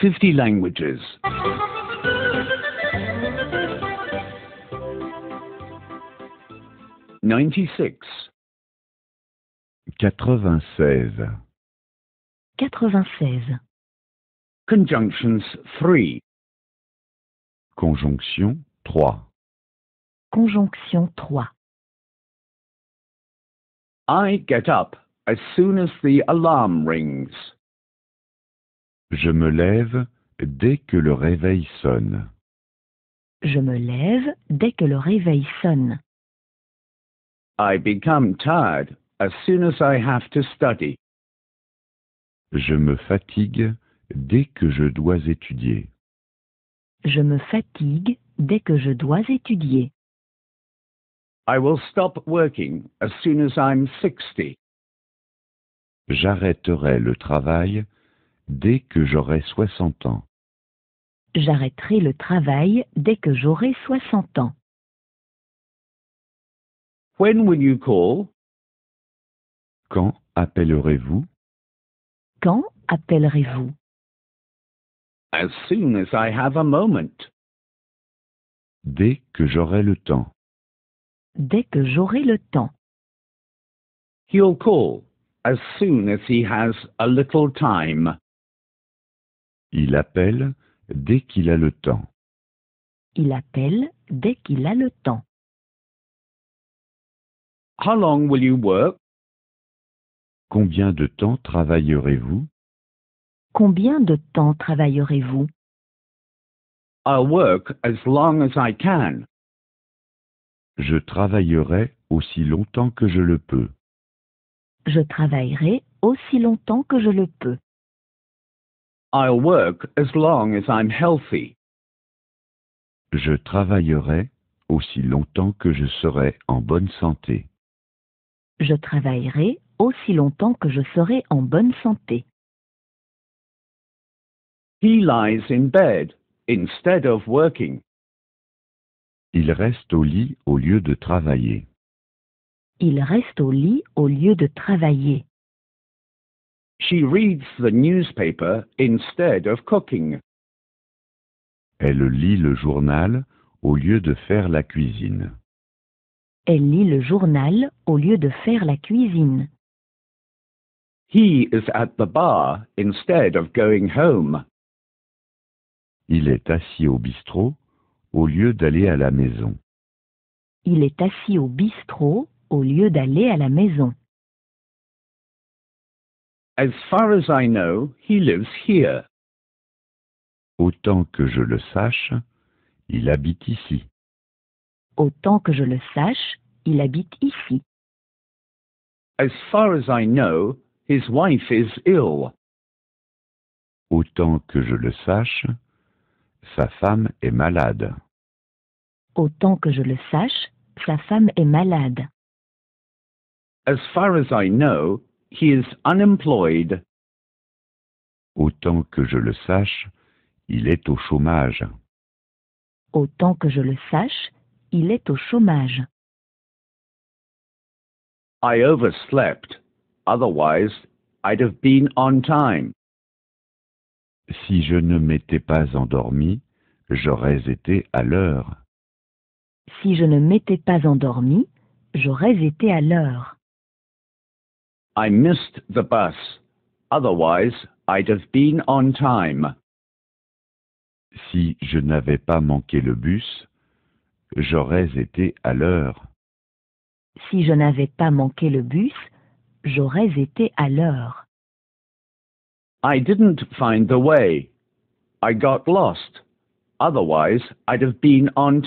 50 languages. Ninety-six. Quatre-vingt-seize. Quatre-vingt-seize. Conjunctions three. Conjonction trois. Conjonction trois. I get up as soon as the alarm rings. Je me lève dès que le réveil sonne. Je me lève dès que le réveil sonne. I become tired as soon as I have to study. Je me fatigue dès que je dois étudier. Je me fatigue dès que je dois étudier. I will stop working as soon as I'm 60. J'arrêterai le travail dès que j'aurai soixante ans. J'arrêterai le travail dès que j'aurai soixante ans. When will you call? Quand appellerez-vous? Quand appellerez-vous? As soon as I have a moment. Dès que j'aurai le temps. Dès que j'aurai le temps. He'll call as soon as he has a little time. Il appelle dès qu'il a le temps. Il appelle dès qu'il a le temps. How long will you work? Combien de temps travaillerez-vous? Combien de temps travaillerez-vous? I'll work as long as I can. Je travaillerai aussi longtemps que je le peux. Je travaillerai aussi longtemps que je le peux. I'll work as long as I'm healthy. Je travaillerai aussi longtemps que je serai en bonne santé. Je travaillerai aussi longtemps que je serai en bonne santé. He lies in bed instead of working. Il reste au lit au lieu de travailler. Il reste au lit au lieu de travailler. She reads the newspaper instead of cooking. Elle lit le journal au lieu de faire la cuisine. Elle lit journal au lieu de faire la cuisine. He is at the bar instead of going home. Il est assis au bistrot au lieu d'aller maison. Il est assis au bistrot au lieu d'aller à la maison. As far as I know, he lives here. Autant que je le sache, il habite ici. Autant que je le sache, il habite ici. As far as I know, his wife is ill. Autant que je le sache, sa femme est malade. Autant que je le sache, sa femme est malade. As far as I know, Autant que je le sache, il est au chômage. Autant que je le sache, il est au chômage. I overslept. Otherwise, I'd have been on time. Si je ne m'étais pas endormi, j'aurais été à l'heure. Si je ne m'étais pas endormi, j'aurais été à l'heure. I missed the bus. Otherwise, I'd have been on time. Si je n'avais pas manqué le bus, j'aurais été à l'heure. Si je n'avais pas manqué le bus, j'aurais été à l'heure. I didn't find the way. I got lost. Otherwise, I'd have been on time.